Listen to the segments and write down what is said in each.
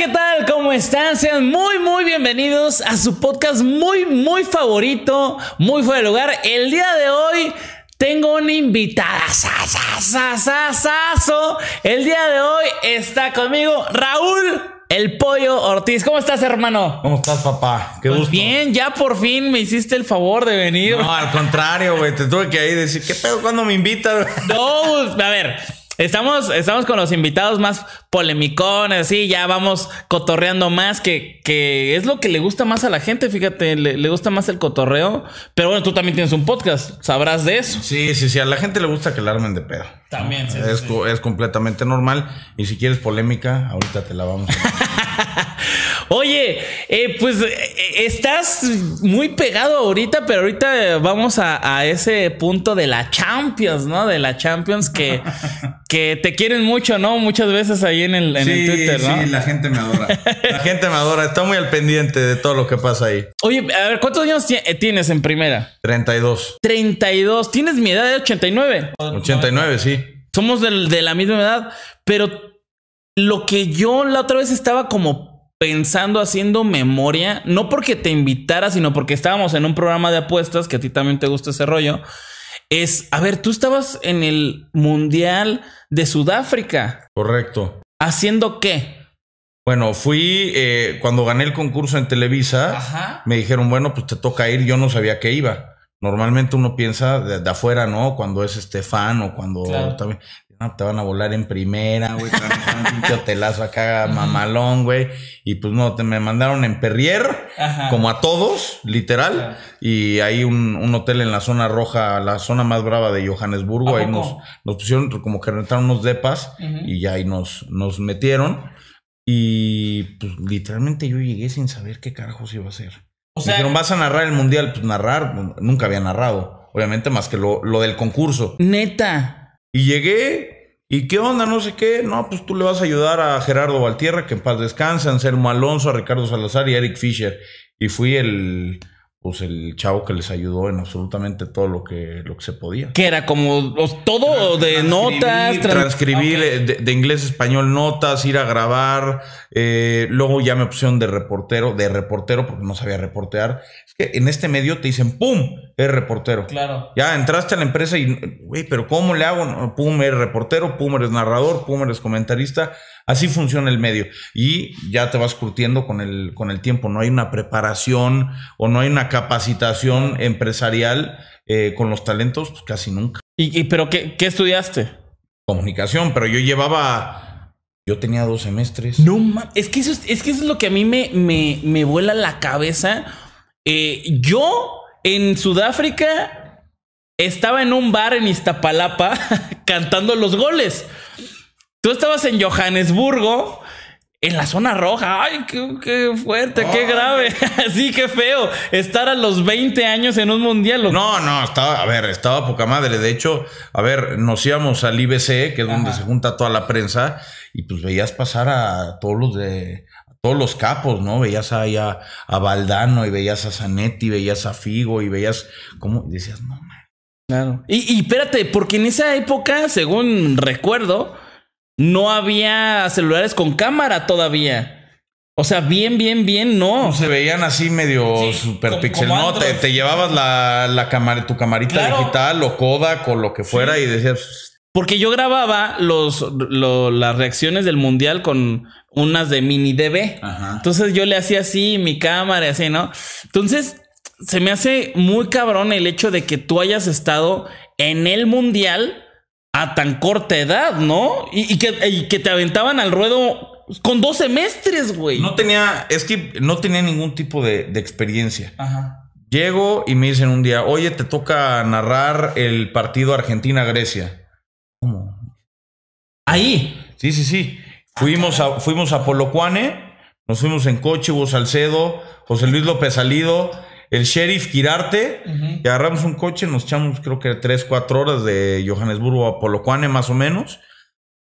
¿qué tal? ¿Cómo están? Sean muy, muy bienvenidos a su podcast muy, muy favorito, muy fuera de lugar. El día de hoy tengo una invitada. El día de hoy está conmigo Raúl el Pollo Ortiz. ¿Cómo estás, hermano? ¿Cómo estás, papá? Qué pues Bien, ya por fin me hiciste el favor de venir. No, al contrario, güey. Te tuve que ahí decir, ¿qué pedo cuando me invitas? No, pues, a ver. Estamos, con los invitados más polemicones, así ya vamos cotorreando más, que, que es lo que le gusta más a la gente, fíjate, le, gusta más el cotorreo. Pero bueno, tú también tienes un podcast, sabrás de eso. Sí, sí, sí, a la gente le gusta que la armen de pedo. También, sí, es, es completamente normal. Y si quieres polémica, ahorita te la vamos a... Oye, eh, pues eh, estás muy pegado ahorita, pero ahorita vamos a, ese punto de la Champions, ¿no? De la Champions que, que te quieren mucho, ¿no? Muchas veces ahí en el, Twitter, ¿no? Sí, la gente me adora. La gente me adora. Está muy al pendiente de todo lo que pasa ahí. Oye, a ver, ¿cuántos años eh, tienes en primera? 32. 32. ¿Tienes mi edad de 89? 89, sí. Somos de la misma edad, pero lo que yo la otra vez estaba como pensando, haciendo memoria, no porque te invitara, sino porque estábamos en un programa de apuestas, que a ti también te gusta ese rollo, es, a ver, tú estabas en el Mundial de Sudáfrica. Correcto. ¿Haciendo qué? Bueno, fui, eh, cuando gané el concurso en Televisa, me dijeron, bueno, pues te toca ir, yo no sabía que iba. Normalmente uno piensa de, afuera, ¿no? Cuando es este fan o cuando también. No, ah, te van a volar en primera, güey. Te van un hotelazo acá, mamalón, güey. Y pues no, me mandaron en Perrier, como a todos, literal. Y hay un, hotel en la zona roja, la zona más brava de Johannesburgo. Ahí nos, nos, pusieron como que rentaron unos depas y ya ahí nos, nos metieron. Y pues literalmente yo llegué sin saber qué carajos iba a hacer. O sea, dijeron, vas a narrar el mundial. Pues narrar, nunca había narrado. Obviamente, más que lo, lo del concurso. Neta. Y llegué, ¿y qué onda? No sé qué. No, pues tú le vas a ayudar a Gerardo Valtierra, que en paz descansa, Anselmo Alonso, a Ricardo Salazar y a Eric Fisher. Y fui el, pues el chavo que les ayudó en absolutamente todo lo que, lo que se podía. Que era como todo de notas. Transcribir eh, de, inglés a español notas, ir a grabar. Eh, luego ya me opción de reportero, de reportero porque no sabía reportear. Es que en este medio te dicen, ¡pum! eres reportero. Claro. Ya entraste a la empresa y, güey, pero ¿cómo le hago? pum, eres reportero, pum, eres narrador, pum, eres comentarista. Así funciona el medio. Y ya te vas curtiendo con el, con el tiempo. No hay una preparación o no hay una capacitación empresarial eh, con los talentos, pues, casi nunca. ¿Y, pero qué, qué estudiaste? Comunicación, pero yo llevaba... Yo tenía dos semestres. No Es, que eso es, que eso es lo que a mí me, me, me vuela la cabeza. Eh, yo en Sudáfrica estaba en un bar en Iztapalapa cantando los goles. Tú estabas en Johannesburgo, en la zona roja. Ay, qué, fuerte, qué grave. Así qué feo estar a los 20 años en un mundial. No, no, estaba, a ver, estaba poca madre. De hecho, a ver, nos íbamos al IBC, que es donde se junta toda la prensa, y pues veías pasar a todos los de todos los capos, ¿no? Veías ahí a, Valdano y veías a Zanetti, veías a Figo y veías cómo decías, no, man. Claro. Y, y espérate, porque en esa época, según recuerdo, no había celulares con cámara todavía. O sea, bien, bien, bien, no. Se veían así medio super no, te, llevabas la, la tu camarita digital o Kodak o lo que fuera y decías. Porque yo grababa los, las reacciones del mundial con unas de mini DB. Entonces yo le hacía así mi cámara, así, ¿no? Entonces se me hace muy cabrón el hecho de que tú hayas estado en el mundial a tan corta edad, ¿no? Y, que, que, te aventaban al ruedo con dos semestres, güey. No tenía, es que no tenía ningún tipo de, experiencia. Ajá. Llego y me dicen un día, oye, te toca narrar el partido Argentina-Grecia. ¿Cómo? Ahí. Sí, sí, sí. Fuimos a, fuimos a Polocuane, nos fuimos en coche, Hugo Salcedo, José Luis López Salido, el sheriff Quirarte, y agarramos un coche, nos echamos creo que 3, 4 horas de Johannesburgo a Polocuane más o menos.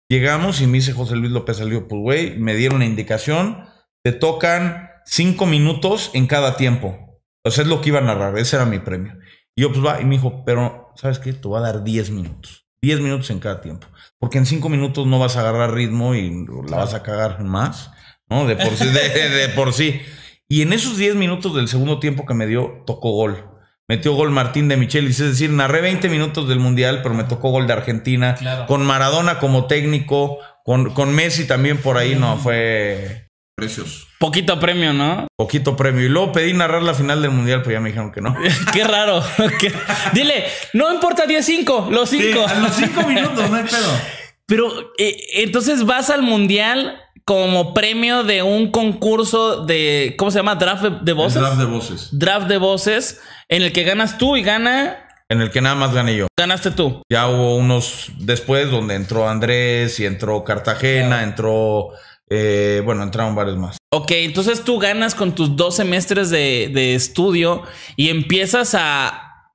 Llegamos y me dice José Luis López Salido, pues güey, me dieron la indicación, te tocan cinco minutos en cada tiempo. O es lo que iba a narrar, ese era mi premio. Y yo pues va, y me dijo, pero ¿sabes qué? Te va a dar 10 minutos. 10 minutos en cada tiempo. Porque en 5 minutos no vas a agarrar ritmo y la vas a cagar más, ¿no? De por sí. De, por sí. Y en esos 10 minutos del segundo tiempo que me dio, tocó gol. Metió gol Martín de Michelis, es decir, narré 20 minutos del Mundial, pero me tocó gol de Argentina, con Maradona como técnico, con, con, Messi también por ahí, no, fue... Precios. Poquito premio, ¿no? Poquito premio. Y luego pedí narrar la final del mundial, pero pues ya me dijeron que no. qué raro. Dile, no importa 10-5, los 5. a los 5 minutos, no hay pedo. Pero eh, entonces vas al mundial como premio de un concurso de, ¿cómo se llama? Draft de voces. draft de voces. Draft de voces, en el que ganas tú y gana en el que nada más gané yo. Ganaste tú. Ya hubo unos después donde entró Andrés y entró Cartagena, entró eh, bueno, entraron varios más. Ok, entonces tú ganas con tus dos semestres de, de estudio y empiezas a,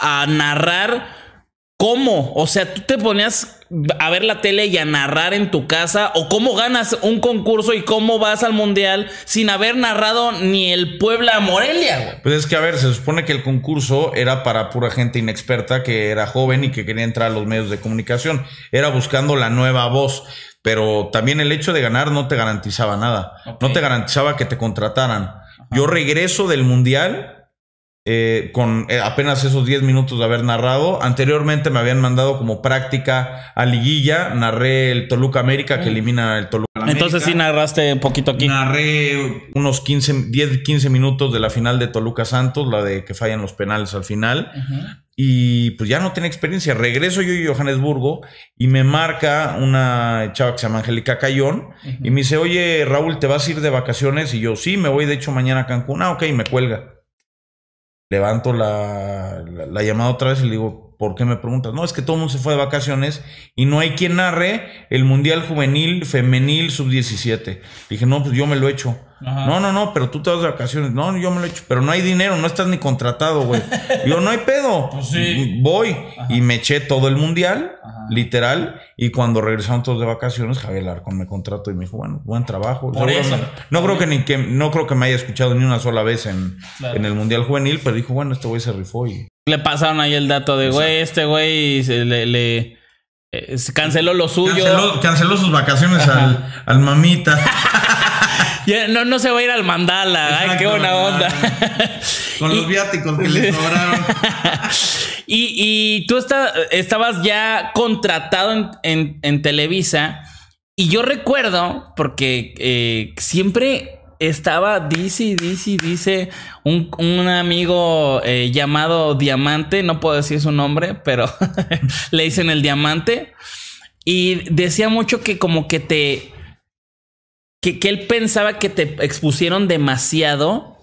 a narrar cómo. O sea, tú te ponías a ver la tele y a narrar en tu casa o cómo ganas un concurso y cómo vas al mundial sin haber narrado ni el Puebla Morelia. Güey. Pues es que a ver, se supone que el concurso era para pura gente inexperta que era joven y que quería entrar a los medios de comunicación. Era buscando la nueva voz pero también el hecho de ganar no te garantizaba nada. No te garantizaba que te contrataran. Yo regreso del Mundial eh, con eh, apenas esos 10 minutos de haber narrado. Anteriormente me habían mandado como práctica a Liguilla, narré el Toluca América que mm. elimina el Toluca. Entonces sí narraste un poquito aquí. Narré unos 15, 10, 15 minutos de la final de Toluca Santos, la de que fallan los penales al final. Y pues ya no tiene experiencia. Regreso yo a Johannesburgo y me marca una chava que se llama Angélica Cayón y me dice, oye Raúl, ¿te vas a ir de vacaciones? Y yo, sí, me voy de hecho mañana a Cancún. Ah, ok, me cuelga levanto la, llamada otra vez y le digo, ¿por qué me preguntas? No, es que todo el mundo se fue de vacaciones y no hay quien narre el Mundial Juvenil Femenil Sub-17. Dije, no, pues yo me lo he hecho. No, no, no, pero tú te vas de vacaciones. No, yo me lo he hecho. Pero no hay dinero, no estás ni contratado, güey. yo, no hay pedo. Pues Voy. Y me eché todo el mundial, literal. Y cuando regresaron todos de vacaciones, Javier Larco me contrató y me dijo, bueno, buen trabajo. No, creo que ni que, no creo que me haya escuchado ni una sola vez en, el mundial juvenil, pero dijo, bueno, este güey se rifó y. Le pasaron ahí el dato de, güey, este güey le, eh, canceló lo suyo. Canceló, sus vacaciones al, al, mamita. no, no se va a ir al mandala. Ay, qué buena onda. Con los viáticos que le sobraron. y, tú estabas ya contratado en, Televisa. Y yo recuerdo, porque eh, siempre estaba, dice, dice, dice, un, un amigo eh, llamado Diamante, no puedo decir su nombre, pero le dicen el Diamante, y decía mucho que como que te, que, él pensaba que te expusieron demasiado,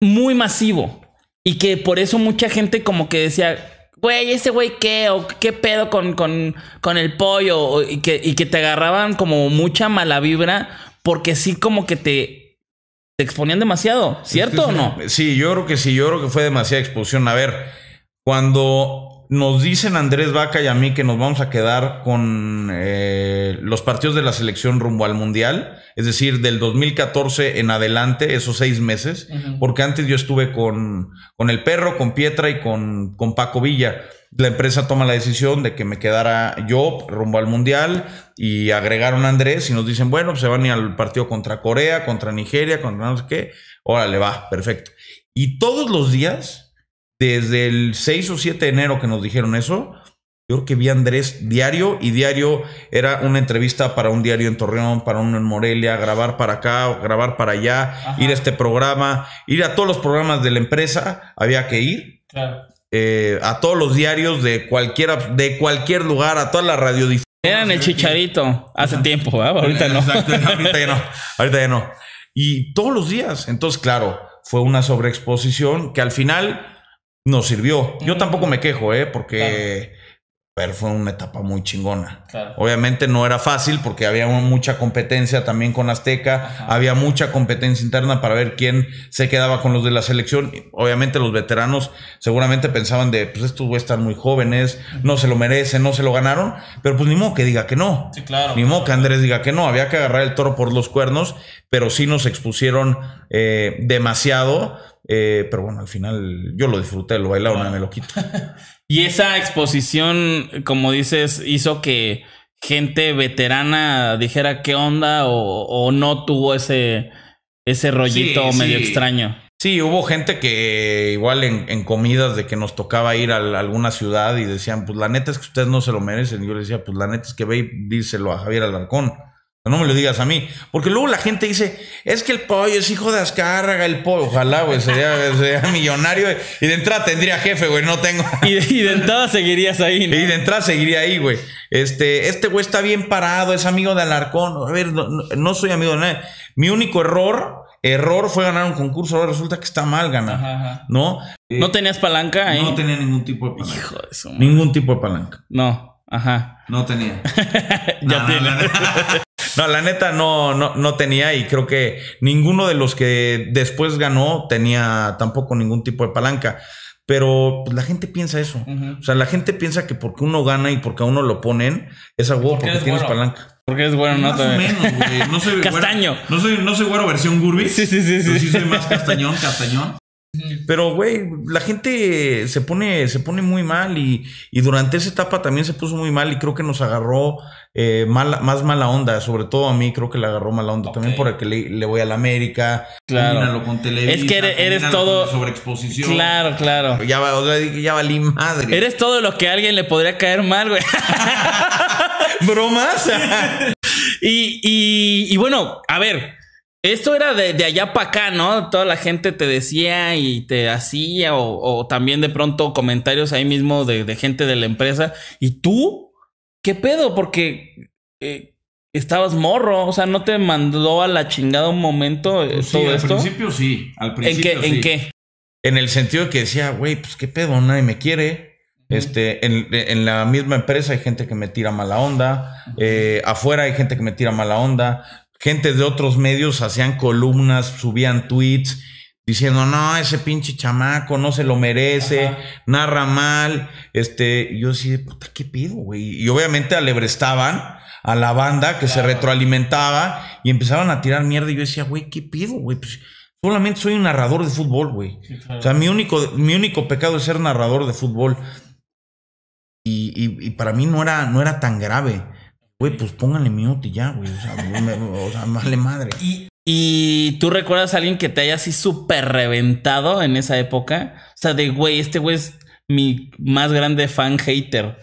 muy masivo. Y que por eso mucha gente como que decía, güey, ese güey qué, o qué pedo con, con, con el pollo, y, que, y que te agarraban como mucha mala vibra, porque sí como que te, te exponían demasiado, ¿cierto o no? Sí, yo creo que sí, yo creo que fue demasiada exposición. A ver, cuando nos dicen Andrés Vaca y a mí que nos vamos a quedar con eh, los partidos de la selección rumbo al Mundial, es decir, del 2014 en adelante, esos seis meses, porque antes yo estuve con, el perro, con Pietra y con, Paco Villa. La empresa toma la decisión de que me quedara yo rumbo al Mundial y agregaron a Andrés y nos dicen, bueno, pues se van al partido contra Corea, contra Nigeria, contra no sé qué. Órale, va, perfecto. Y todos los días desde el 6 o 7 de enero que nos dijeron eso, yo creo que vi Andrés diario y diario era una entrevista para un diario en Torreón, para uno en Morelia, grabar para acá, grabar para allá, ir a este programa, ir a todos los programas de la empresa, había que ir. Eh, a todos los diarios de cualquiera, de cualquier lugar, a todas las radio Eran el chicharito hace tiempo, ahorita no. ahorita ya no, ahorita ya no. Y todos los días. Entonces, claro, fue una sobreexposición que al final nos sirvió. Yo tampoco me quejo, ¿eh? Porque pero fue una etapa muy chingona. Obviamente no era fácil porque había mucha competencia también con Azteca, había mucha competencia interna para ver quién se quedaba con los de la selección. Obviamente los veteranos seguramente pensaban de, pues estos güeyes están muy jóvenes, no se lo merecen, no se lo ganaron, pero pues ni modo que diga que no. Sí, claro. Ni modo que Andrés diga que no, había que agarrar el toro por los cuernos, pero sí nos expusieron eh, demasiado eh, pero bueno, al final yo lo disfruté, lo bailaba, me lo quito. y esa exposición, como dices, hizo que gente veterana dijera qué onda o, no tuvo ese, ese rollito medio extraño. Sí, hubo gente que igual en, comidas de que nos tocaba ir a, alguna ciudad y decían, pues la neta es que ustedes no se lo merecen. Yo les decía, pues la neta es que ve y díselo a Javier Alarcón. No me lo digas a mí. Porque luego la gente dice, es que el pollo es hijo de Azcárraga, el pollo. Ojalá, güey, sería, millonario. Y de entrada tendría jefe, güey, no tengo. Y de, entrada seguirías ahí, ¿no? Y de entrada seguiría ahí, güey. Este, este güey está bien parado, es amigo de Alarcón. A ver, no, soy amigo de nadie. Mi único error, error fue ganar un concurso. Ahora resulta que está mal ganado. ¿no? Eh, ¿No tenías palanca ahí? No tenía ningún tipo de palanca. Hijo de su Ningún tipo de palanca. No, ajá. No tenía. ya tiene. No, la neta no, no, no tenía y creo que ninguno de los que después ganó tenía tampoco ningún tipo de palanca. Pero pues, la gente piensa eso. O sea, la gente piensa que porque uno gana y porque a uno lo ponen, es agua porque, tienes palanca. Porque es bueno, ¿no? Más o menos, güey. No soy Castaño. no, soy, no soy versión Gurby. Sí, sí, sí. sí. sí soy más castañón, castañón. Pero, güey, la gente se pone, se pone muy mal y, durante esa etapa también se puso muy mal y creo que nos agarró eh, mala, más mala onda, sobre todo a mí creo que le agarró mala onda También por el que le, voy a la América, claro. con Televisa, es que eres, todo sobre exposición. Claro, claro. Ya, ya valí madre. Eres todo lo que a alguien le podría caer mal, güey. Bromas. y, y bueno, a ver. Esto era de, allá para acá, ¿no? Toda la gente te decía y te hacía, o, también de pronto comentarios ahí mismo de, gente de la empresa. ¿Y tú? ¿Qué pedo? Porque eh, estabas morro, o sea, ¿no te mandó a la chingada un momento eh, pues sí, todo al esto? principio sí, al principio. ¿En qué? ¿En qué? En el sentido que decía, güey, pues qué pedo, nadie me quiere. Este, en, la misma empresa hay gente que me tira mala onda, eh, afuera hay gente que me tira mala onda, gente de otros medios hacían columnas, subían tweets diciendo, no, ese pinche chamaco no se lo merece, narra mal, este, yo decía, puta, ¿qué pido, güey? Y obviamente alebrestaban a la banda que se retroalimentaba y empezaban a tirar mierda y yo decía, güey, ¿qué pido, güey? Pues, solamente soy un narrador de fútbol, güey. O sea, mi único, mi único pecado es ser narrador de fútbol. Y, y para mí no era, no era tan grave güey, pues pónganle mute y ya, güey. O sea, vale madre. ¿Y, tú recuerdas a alguien que te haya así súper reventado en esa época? O sea, de güey, este güey es mi más grande fan hater.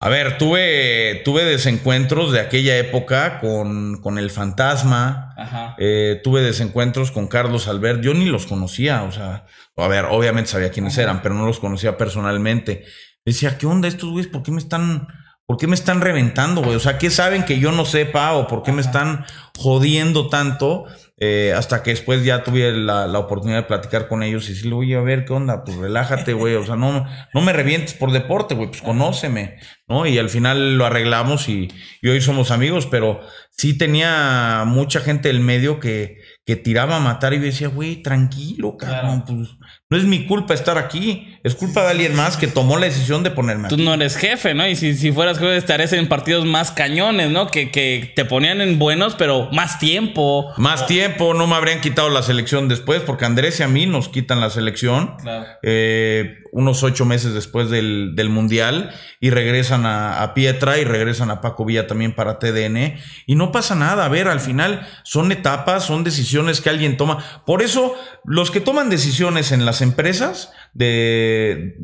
A ver, tuve, tuve desencuentros de aquella época con, con el fantasma. Ajá. Eh, tuve desencuentros con Carlos Albert. Yo ni los conocía, o sea, a ver, obviamente sabía quiénes eran, pero no los conocía personalmente. Decía, ¿qué onda estos güeyes? ¿Por qué me están ¿Por qué me están reventando, güey? O sea, ¿qué saben que yo no sepa o por qué me están jodiendo tanto? Eh, hasta que después ya tuve la, oportunidad de platicar con ellos y decirle, oye, a ver, ¿qué onda? Pues relájate, güey. O sea, no, no me revientes por deporte, güey. Pues conóceme, ¿no? Y al final lo arreglamos y hoy somos amigos, pero sí tenía mucha gente del medio que, que tiraba a matar y yo decía, güey, tranquilo, cabrón, pues no es mi culpa estar aquí, es culpa de alguien más que tomó la decisión de ponerme Tú no eres jefe, ¿no? Y si, si fueras jefe estarías en partidos más cañones, ¿no? Que, te ponían en buenos, pero más tiempo. Más tiempo, no me habrían quitado la selección después, porque Andrés y a mí nos quitan la selección. Eh, unos ocho meses después del, Mundial y regresan a, Pietra y regresan a Paco Villa también para TDN y no pasa nada. A ver, al final son etapas, son decisiones que alguien toma. Por eso los que toman decisiones en las empresas de,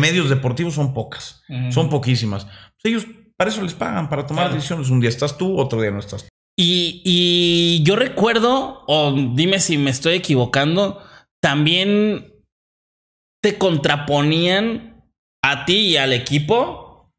medios deportivos son pocas, son poquísimas. Ellos para eso les pagan, para tomar decisiones. Un día estás tú, otro día no estás tú. Y, yo recuerdo, o dime si me estoy equivocando, también contraponían a ti y al equipo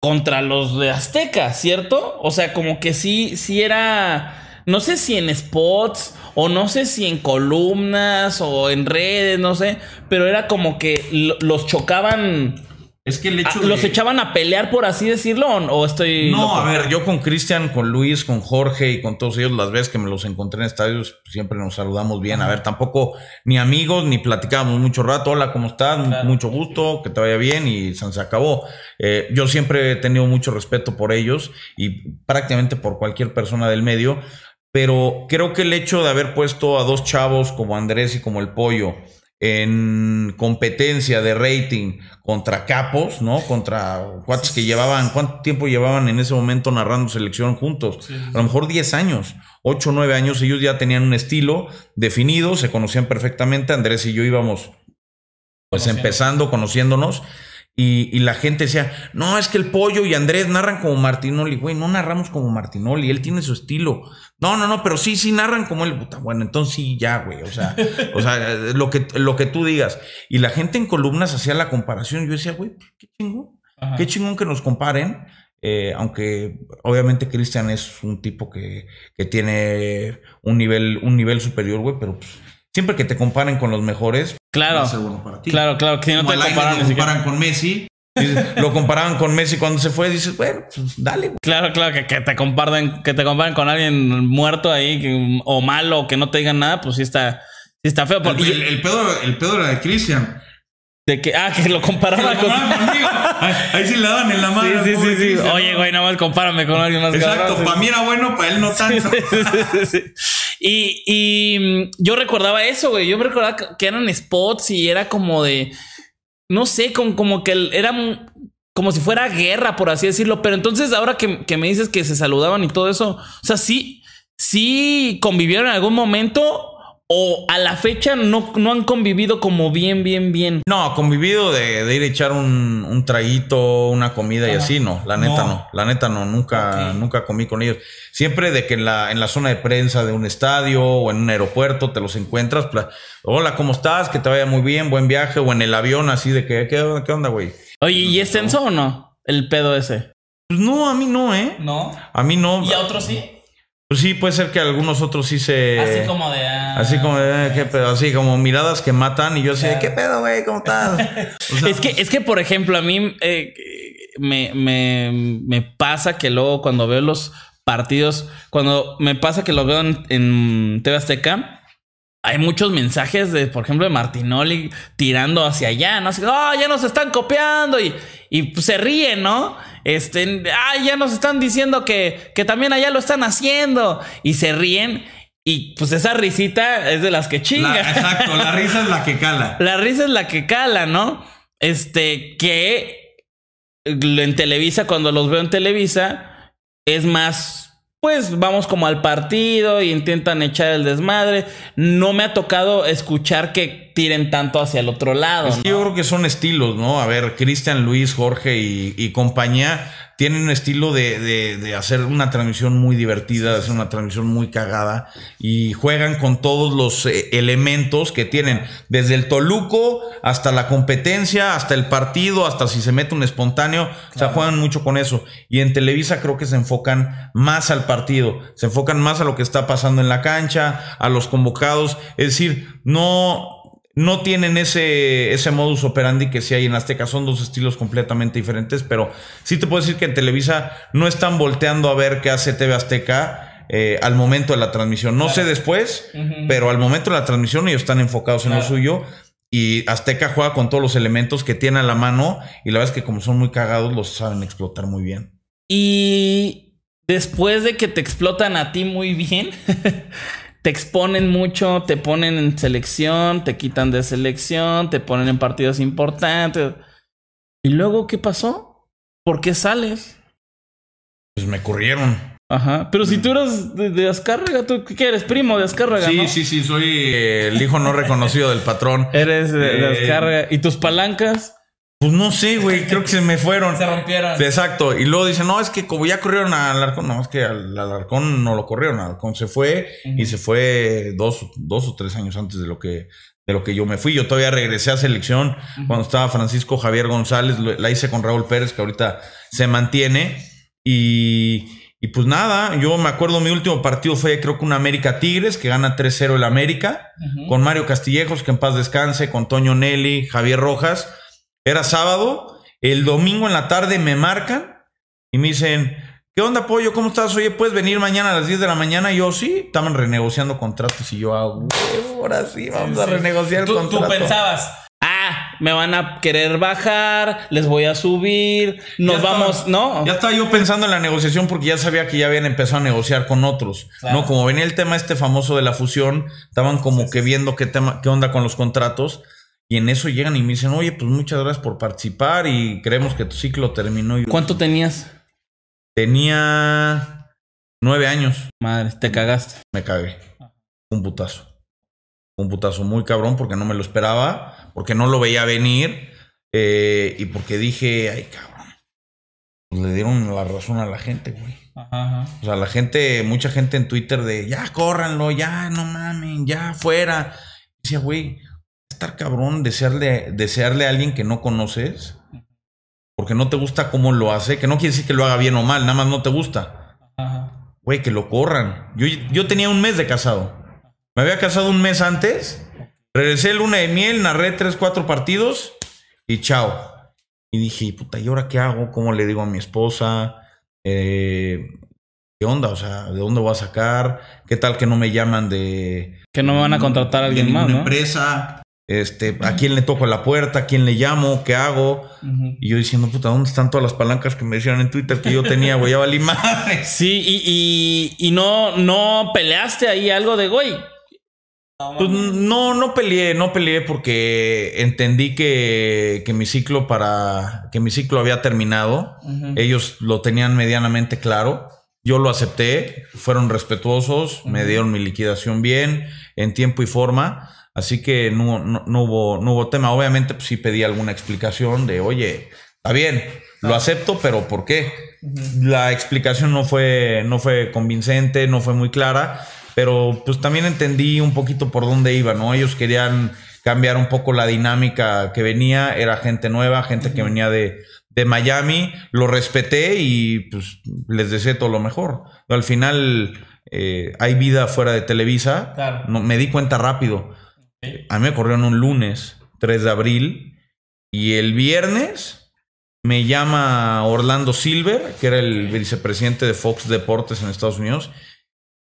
contra los de Azteca, ¿cierto? O sea, como que sí, sí era, no sé si en spots o no sé si en columnas o en redes, no sé, pero era como que los chocaban es que hecho ah, ¿Los echaban a pelear, por así decirlo? ¿O estoy.? No, a ver, yo con Cristian, con Luis, con Jorge y con todos ellos, las veces que me los encontré en estadios, siempre nos saludamos bien. A ver, tampoco ni amigos, ni platicábamos mucho rato. Hola, ¿cómo estás? Mucho gusto, que te vaya bien y se acabó. Eh, yo siempre he tenido mucho respeto por ellos y prácticamente por cualquier persona del medio, pero creo que el hecho de haber puesto a dos chavos como Andrés y como el Pollo en competencia de rating contra capos, ¿no? Contra cuates que llevaban, ¿cuánto tiempo llevaban en ese momento narrando selección juntos? A lo mejor 10 años, 8, 9 años, ellos ya tenían un estilo definido, se conocían perfectamente, Andrés y yo íbamos pues empezando, conociéndonos y, la gente decía, no, es que el pollo y Andrés narran como Martinoli. Güey, no narramos como Martinoli, él tiene su estilo. No, no, no, pero sí, sí narran como él. Puta, bueno, entonces sí, ya, güey. O sea, o sea lo, que, lo que tú digas. Y la gente en columnas hacía la comparación. Yo decía, güey, pues, qué chingón. Qué chingón que nos comparen. Eh, aunque obviamente Cristian es un tipo que, que, tiene un nivel, un nivel superior, güey, pero pues, siempre que te comparen con los mejores, Claro. Claro, claro, que no te comparan, lo comparan con Messi. lo comparaban con Messi cuando se fue, dices, bueno, pues dale. Claro, claro, que, te comparen, que te comparen con alguien muerto ahí o malo, que no te digan nada, pues sí está, está feo. Porque... El, el, pedo, el pedo era de Cristian de que, ah, que lo comparaba con. conmigo. Ahí, sí le daban en la mano. Sí, sí, sí, Oye, güey, nada más compárame con alguien más. Exacto, para mí era bueno, para él no tanto. Y, y mm, yo recordaba eso, güey. Yo me recordaba que eran spots y era como de. No sé, como, como que era como si fuera guerra, por así decirlo. Pero entonces, ahora que, que me dices que se saludaban y todo eso, o sea, sí, sí convivieron en algún momento o a la fecha no, han convivido como bien, bien, bien. No, convivido de, ir a echar un, un traguito, una comida y así, no, la neta no, la neta no, nunca, nunca comí con ellos. Siempre de que en la, en la zona de prensa de un estadio o en un aeropuerto te los encuentras, hola, ¿cómo estás? Que te vaya muy bien, buen viaje, o en el avión así de que, ¿qué, onda, güey? Oye, ¿y es tenso o no el pedo ese? Pues no, a mí no, ¿eh? No. A mí no. ¿Y a otros sí? Pues sí, puede ser que algunos otros sí se. Así como de. Ah, así como de. Ah, así como miradas que matan y yo así de. ¿Qué pedo, güey? ¿Cómo estás? es, que, es que, por ejemplo, a mí eh, me, me, pasa que luego cuando veo los partidos, cuando me pasa que lo veo en, TV Azteca, hay muchos mensajes de, por ejemplo, de Martinoli tirando hacia allá, ¿no? Así, ah, ya nos están copiando y, y pues, se ríe, ¿no? Este, ah, ya nos están diciendo que, que también allá lo están haciendo. Y se ríen. Y pues esa risita es de las que chinga. La, exacto, la risa es la que cala. La risa es la que cala, ¿no? Este, que en Televisa, cuando los veo en Televisa, es más pues vamos como al partido y intentan echar el desmadre. No me ha tocado escuchar que tiren tanto hacia el otro lado. Yo creo que son estilos, ¿no? A ver, Cristian, Luis, Jorge y, compañía tienen un estilo de, hacer una transmisión muy divertida, de hacer una transmisión muy cagada y juegan con todos los eh, elementos que tienen, desde el Toluco hasta la competencia, hasta el partido, hasta si se mete un espontáneo, o sea, juegan mucho con eso. Y en Televisa creo que se enfocan más al partido, se enfocan más a lo que está pasando en la cancha, a los convocados, es decir, no no tienen ese, ese modus operandi que sí hay en Azteca. Son dos estilos completamente diferentes, pero sí te puedo decir que en Televisa no están volteando a ver qué hace TV Azteca. Eh, al momento de la transmisión. No sé después, pero al momento de la transmisión ellos están enfocados en lo suyo. Y Azteca juega con todos los elementos que tiene a la mano. Y la verdad es que como son muy cagados, los saben explotar muy bien. Y después de que te explotan a ti muy bien, te exponen mucho, te ponen en selección, te quitan de selección, te ponen en partidos importantes. ¿Y luego qué pasó? ¿Por qué sales? Pues me corrieron. Ajá. Pero si mm. tú eras de, de ¿tú qué eres? Primo de Azcárraga. Sí, sí, sí, soy el hijo no reconocido del patrón. Eres de, eh, ¿Y tus palancas? Pues no sé, güey, creo que se me fueron. Se rompieron. Exacto. Y luego dicen, no, es que como ya corrieron al Alarcón, no, es que al Alarcón no lo corrieron, al Alarcón se fue y se fue dos, dos o tres años antes de lo que de lo que yo me fui. Yo todavía regresé a selección cuando estaba Francisco Javier González, la hice con Raúl Pérez, que ahorita se mantiene. Y, y pues nada, yo me acuerdo mi último partido fue creo que un América Tigres que gana 3-0 el América, con Mario Castillejos, que en paz descanse, con Toño Nelly, Javier Rojas. Era sábado, el domingo en la tarde me marcan y me dicen, ¿qué onda, pollo? ¿Cómo estás? Oye, ¿puedes venir mañana a las 10 de la mañana? yo, sí, estaban renegociando contratos y yo, hago ah, ahora sí, vamos a renegociar contratos. el contrato. Tú pensabas, ah, me van a querer bajar, les voy a subir, nos vamos, ¿no? Ya estaba yo pensando en la negociación porque ya sabía que ya habían empezado a negociar con otros, ¿no? Como venía el tema este famoso de la fusión, estaban como que viendo qué, tema, qué onda con los contratos. Y en eso llegan y me dicen, oye, pues muchas gracias por participar y creemos que tu ciclo terminó. ¿Cuánto tenías? Tenía nueve años. Madre, te cagaste. Me cagué. Un putazo. Un putazo muy cabrón porque no me lo esperaba, porque no lo veía venir eh, y porque dije, ay cabrón. Pues le dieron la razón a la gente, güey. Ajá, O sea, la gente, mucha gente en Twitter de, ya córranlo, ya no mamen, ya fuera. Dice, güey, estar cabrón desearle, desearle a alguien que no conoces porque no te gusta cómo lo hace, que no quiere decir que lo haga bien o mal, nada más no te gusta. Güey, que lo corran. Yo, yo tenía un mes de casado. Me había casado un mes antes. Regresé luna de miel, narré tres, cuatro partidos y chao. Y dije, puta, ¿y ahora qué hago? ¿Cómo le digo a mi esposa? Eh, ¿Qué onda? O sea, ¿de dónde voy a sacar? ¿Qué tal que no me llaman de... Que no me van a contratar a alguien más, ¿no? empresa. Este, ¿a quién le toco la puerta? ¿A quién le llamo? ¿Qué hago? Y yo diciendo, puta, ¿dónde están todas las palancas que me decían en Twitter que yo tenía, güey? Ya valí madre. Sí, y, no, no peleaste ahí algo de, güey. Pues, no, no peleé, no peleé porque entendí que, que mi ciclo para, que mi ciclo había terminado. Ellos lo tenían medianamente claro. Yo lo acepté, fueron respetuosos, me dieron mi liquidación bien, en tiempo y forma. Así que no, hubo, tema. Obviamente, pues sí pedí alguna explicación de, oye, está bien, lo acepto, pero ¿por qué? La explicación no fue, no fue convincente, no fue muy clara, pero pues también entendí un poquito por dónde iba, ¿no? Ellos querían cambiar un poco la dinámica que venía, era gente nueva, gente que venía de, de Miami, lo respeté y pues les deseé todo lo mejor. Al final eh, hay vida fuera de Televisa, no, me di cuenta rápido. A mí me corrieron un lunes, 3 de abril, y el viernes me llama Orlando Silver, que era el vicepresidente de Fox Deportes en Estados Unidos,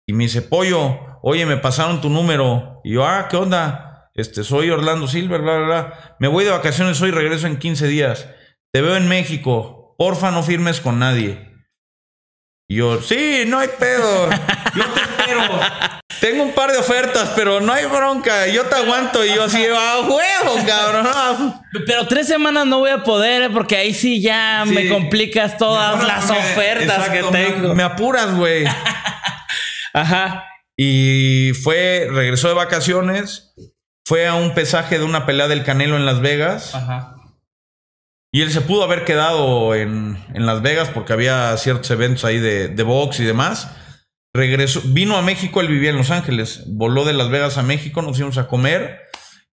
y me dice, Pollo, oye, me pasaron tu número. Y yo, ah, ¿qué onda? Este, soy Orlando Silver, bla, bla, bla. Me voy de vacaciones hoy, regreso en 15 días. Te veo en México. Porfa, no firmes con nadie yo, sí, no hay pedo. Yo te espero. Tengo un par de ofertas, pero no hay bronca. Yo te aguanto. Y yo así, a huevo, cabrón. Pero tres semanas no voy a poder, eh, porque ahí sí ya me complicas todas las ofertas que tengo. Me, me apuras, güey. Ajá. Y fue, regresó de vacaciones, fue a un pesaje de una pelea del Canelo en Las Vegas. Ajá. Y él se pudo haber quedado en, Las Vegas porque había ciertos eventos ahí de, box y demás. Regresó, vino a México, él vivía en Los Ángeles, voló de Las Vegas a México, nos íbamos a comer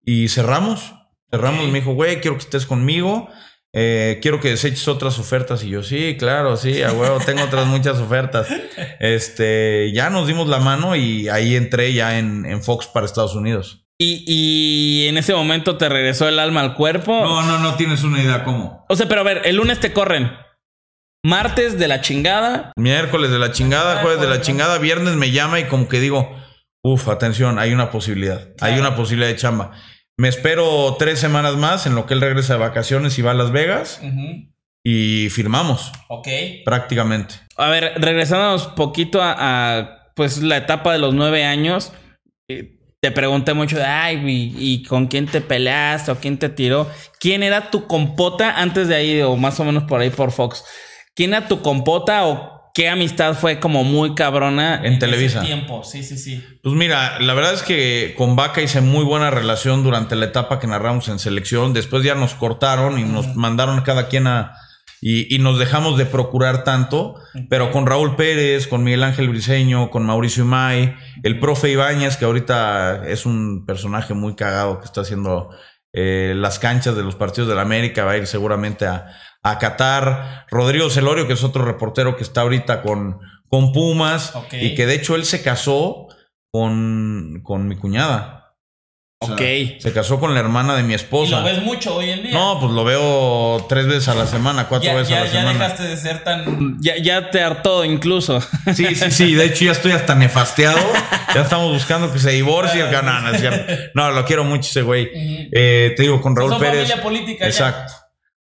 y cerramos. Cerramos, me dijo, güey, quiero que estés conmigo. Eh, quiero que deseches otras ofertas. Y yo, sí, claro, sí, a tengo otras muchas ofertas. Este, ya nos dimos la mano y ahí entré ya en Fox para Estados Unidos. Y, en ese momento te regresó el alma al cuerpo. No, no, no tienes una idea cómo. O sea, pero a ver, el lunes te corren. Martes de la chingada. Miércoles de la chingada, jueves de la chingada, viernes me llama y como que digo, uff, atención, hay una posibilidad. Hay una posibilidad de chamba. Me espero tres semanas más en lo que él regresa de vacaciones y va a Las Vegas. Y firmamos. Ok. Prácticamente. A ver, regresándonos poquito a, pues la etapa de los nueve años. Eh, te pregunté mucho, ay, y, con quién te peleaste o quién te tiró? ¿Quién era tu compota antes de ahí o más o menos por ahí por Fox? ¿Quién era tu compota o qué amistad fue como muy cabrona en, en Televisa? tiempo, sí, sí, sí. Pues mira, la verdad es que con Vaca hice muy buena relación durante la etapa que narramos en selección. Después ya nos cortaron y nos mandaron cada quien a y, nos dejamos de procurar tanto, pero con Raúl Pérez, con Miguel Ángel Briseño, con Mauricio Imay, el profe Ibáñez, que ahorita es un personaje muy cagado que está haciendo eh, las canchas de los partidos de la América, va a ir seguramente a, a Qatar, Rodrigo Celorio, que es otro reportero que está ahorita con, con Pumas, y que de hecho él se casó con, con mi cuñada se casó con la hermana de mi esposa. ¿Y lo ves mucho hoy en día? No, pues lo veo tres veces a la semana, cuatro veces a la semana. Ya dejaste de ser tan. Ya, te hartó incluso. Sí, sí, sí. De hecho, ya estoy hasta nefasteado. ya estamos buscando que se divorcie. No, lo quiero mucho ese güey. Eh, te digo, con Raúl Pérez. política. Exacto.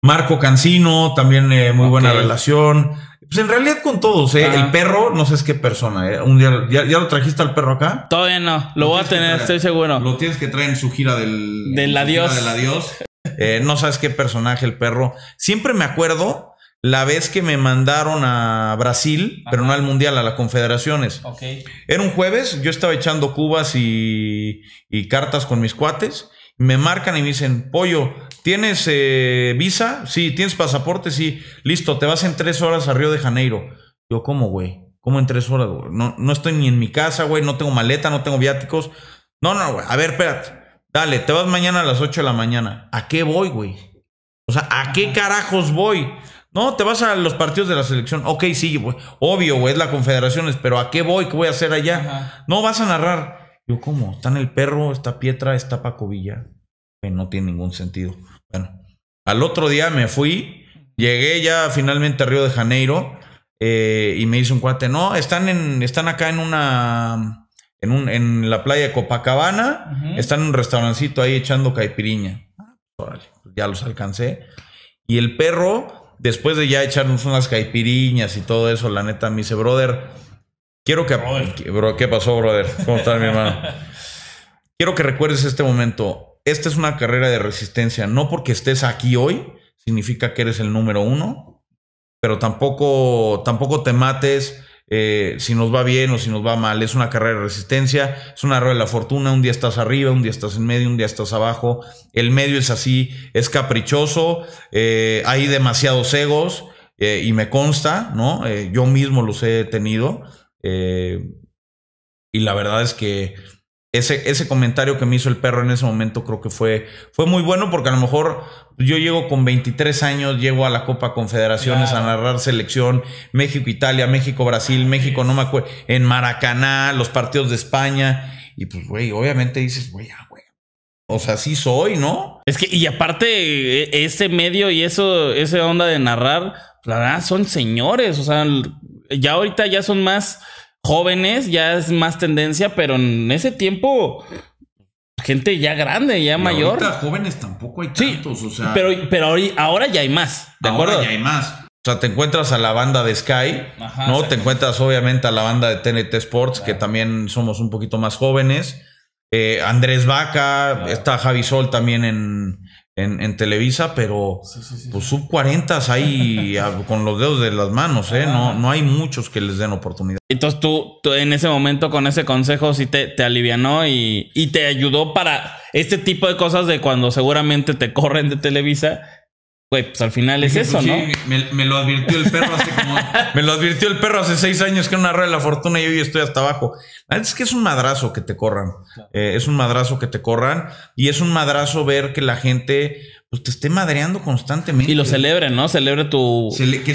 Marco Cancino, también eh, muy buena relación. Pues en realidad con todos, ¿eh? El perro, no sé es qué persona, ¿eh? Un día, ¿ya, lo trajiste al perro acá? Todavía no, lo, voy a tener, estoy seguro. Lo tienes que traer en su gira del... Del adiós. Del eh, no sabes qué personaje el perro. Siempre me acuerdo la vez que me mandaron a Brasil, pero no al Mundial, a las Confederaciones. Ok. Era un jueves, yo estaba echando cubas y, y cartas con mis cuates. Me marcan y me dicen, pollo, ¿Tienes eh, visa? Sí. ¿Tienes pasaporte? Sí. Listo, te vas en tres horas a Río de Janeiro. Yo, ¿cómo, güey? ¿Cómo en tres horas, güey? No, no estoy ni en mi casa, güey. No tengo maleta, no tengo viáticos. No, no, güey. A ver, espérate. Dale, te vas mañana a las 8 de la mañana. ¿A qué voy, güey? O sea, ¿a qué carajos voy? No, te vas a los partidos de la selección. Ok, sí, Obvio, güey, es la confederaciones, pero ¿a qué voy? ¿Qué voy a hacer allá? No, vas a narrar. Yo, ¿cómo? en el perro, está Pietra, está Paco Villa no tiene ningún sentido. Bueno, al otro día me fui, llegué ya finalmente a Río de Janeiro eh, y me hizo un cuate, no, están, en, están acá en una, en, un, en la playa de Copacabana, están en un restaurancito ahí echando caipiriña. Pues ya los alcancé. Y el perro, después de ya echarnos unas caipiriñas y todo eso, la neta me dice, brother, quiero que... ¿Qué pasó, brother? ¿Cómo está mi hermano? Quiero que recuerdes este momento esta es una carrera de resistencia. No porque estés aquí hoy significa que eres el número uno, pero tampoco, tampoco te mates eh, si nos va bien o si nos va mal. Es una carrera de resistencia, es una rueda de la fortuna. Un día estás arriba, un día estás en medio, un día estás abajo. El medio es así, es caprichoso, eh, hay demasiados egos eh, y me consta, ¿no? yo mismo los he tenido. y la verdad es que ese, comentario que me hizo el perro en ese momento creo que fue, fue muy bueno porque a lo mejor yo llego con 23 años, llego a la Copa Confederaciones a narrar selección, México-Italia, México-Brasil, México, no me acuerdo, en Maracaná, los partidos de España. Y pues, güey, obviamente dices, güey, ah, güey. O sea, sí soy, ¿no? Es que, y aparte, e, ese medio y eso, esa onda de narrar, la verdad, son señores. O sea, ya ahorita ya son más jóvenes, ya es más tendencia, pero en ese tiempo gente ya grande, ya mayor. mayor. Ahorita jóvenes tampoco hay tantos, o sea. Pero, pero ahora ya hay más, ¿de ahora acuerdo? ya hay más. O sea, te encuentras a la banda de Sky, ¿no? Te encuentras obviamente a la banda de TNT Sports, que también somos un poquito más jóvenes. Eh, Andrés Vaca, está Javi Sol también en, en, Televisa, pero pues, sub 40 ahí con los dedos de las manos, ¿eh? No, no hay muchos que les den oportunidad. Entonces tú, en ese momento con ese consejo si te, te alivianó y, y te ayudó para este tipo de cosas de cuando seguramente te corren de Televisa Güey, pues al final es eso, pues, ¿no? me, lo advirtió el perro hace como. me lo advirtió el perro hace seis años que era una rueda de la fortuna y hoy estoy hasta abajo. Es que es un madrazo que te corran. Eh, es un madrazo que te corran y es un madrazo ver que la gente pues, te esté madreando constantemente. Y lo celebre, ¿no? Celebre tu.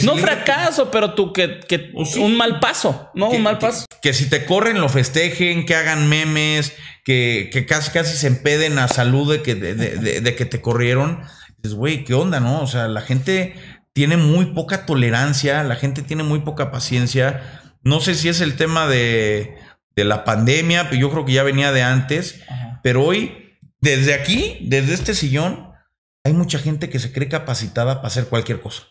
no fracaso, pero tu que, que pues un mal paso, ¿no? un mal paso. Que, si te corren, lo festejen, que hagan memes, que, casi casi se empeden a salud de que, de que te corrieron dices, güey, ¿qué onda, no? O sea, la gente tiene muy poca tolerancia, la gente tiene muy poca paciencia. No sé si es el tema de, la pandemia, pero yo creo que ya venía de antes, pero hoy, desde aquí, desde este sillón, hay mucha gente que se cree capacitada para hacer cualquier cosa.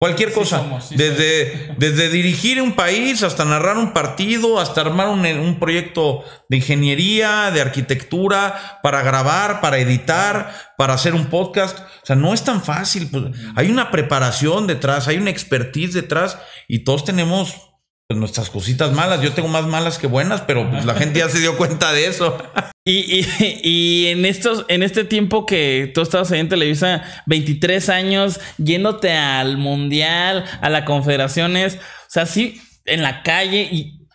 Cualquier cosa. desde, desde dirigir un país hasta narrar un partido, hasta armar un, proyecto de ingeniería, de arquitectura, para grabar, para editar, para hacer un podcast. O sea, no es tan fácil. Pues, hay una preparación detrás, hay una expertise detrás y todos tenemos pues, nuestras cositas malas. Yo tengo más malas que buenas, pero pues, la gente ya se dio cuenta de eso. Y, en estos, en este tiempo que tú estabas ahí en Televisa, 23 años, yéndote al Mundial, a las confederaciones, o sea, sí, en la calle y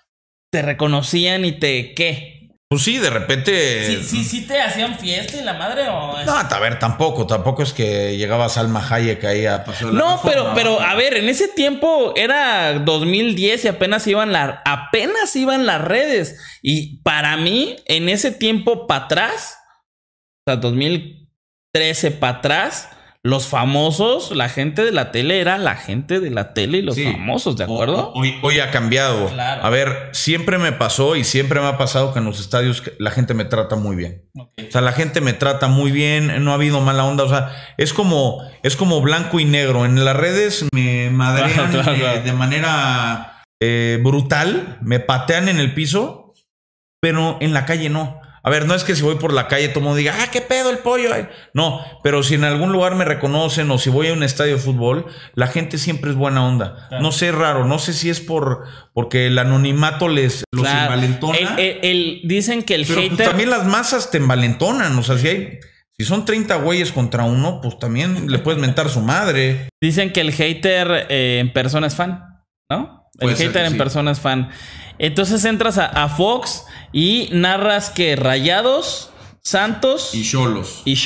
te reconocían y te qué. Pues sí, de repente. Sí, sí, sí te hacían fiesta y la madre o. No, a ver, tampoco, tampoco es que llegabas al que ahí a pasar No, pero, pero, a ver, en ese tiempo era 2010 y apenas iban las, apenas iban las redes. Y para mí, en ese tiempo para atrás, o sea, 2013 para atrás, los famosos, la gente de la tele era la gente de la tele y los famosos, ¿de acuerdo? Hoy, ha cambiado. A ver, siempre me pasó y siempre me ha pasado que en los estadios la gente me trata muy bien. O sea, la gente me trata muy bien, no ha habido mala onda. O sea, es como, es como blanco y negro. En las redes me madrean eh, de, manera eh, brutal, me patean en el piso, pero en la calle no. A ver, no es que si voy por la calle todo el mundo diga, ah, qué pedo el pollo. No, pero si en algún lugar me reconocen o si voy a un estadio de fútbol, la gente siempre es buena onda. No sé, raro, no sé si es por porque el anonimato les los envalentona. El, dicen que el pues, hater... Pero también las masas te envalentonan, o sea, si hay... Si son 30 güeyes contra uno, pues también le puedes mentar su madre. Dicen que el hater eh, en persona es fan, ¿no? El hater en persona es fan. Entonces entras a, Fox y narras que Rayados, Santos y Cholos. Y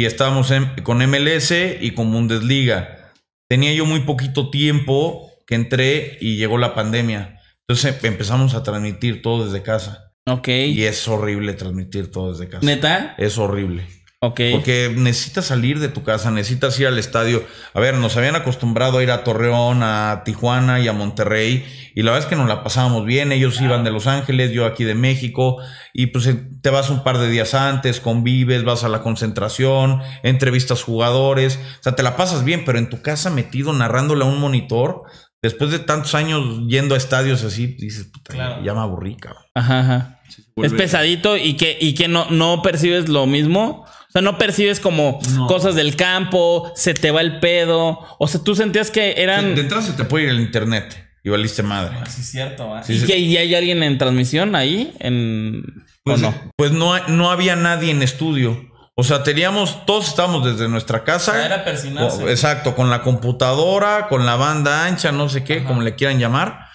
Y estábamos con MLS y con Bundesliga. Tenía yo muy poquito tiempo que entré y llegó la pandemia. Entonces empezamos a transmitir todo desde casa. Ok. Y es horrible transmitir todo desde casa. ¿Neta? Es horrible. Okay. Porque necesitas salir de tu casa, necesitas ir al estadio. A ver, nos habían acostumbrado a ir a Torreón, a Tijuana y a Monterrey. Y la verdad es que nos la pasábamos bien. Ellos iban de Los Ángeles, yo aquí de México. Y pues eh, te vas un par de días antes, convives, vas a la concentración, entrevistas jugadores. O sea, te la pasas bien, pero en tu casa metido narrándole a un monitor. Después de tantos años yendo a estadios así, dices, puta, ya me aburrí, cabrón. Ajá, ajá. es pesadito y que, y que no, no percibes lo mismo sea, no percibes como cosas del campo, se te va el pedo. O sea, tú sentías que eran. De, entrada se te puede ir el internet y valiste madre. Ah, sí, es cierto. Ah. ¿Y, que, hay alguien en transmisión ahí? En... Pues, no? Pues no, no había nadie en estudio. O sea, teníamos, todos estábamos desde nuestra casa. Ah, era Exacto, con la computadora, con la banda ancha, no sé qué, como le quieran llamar.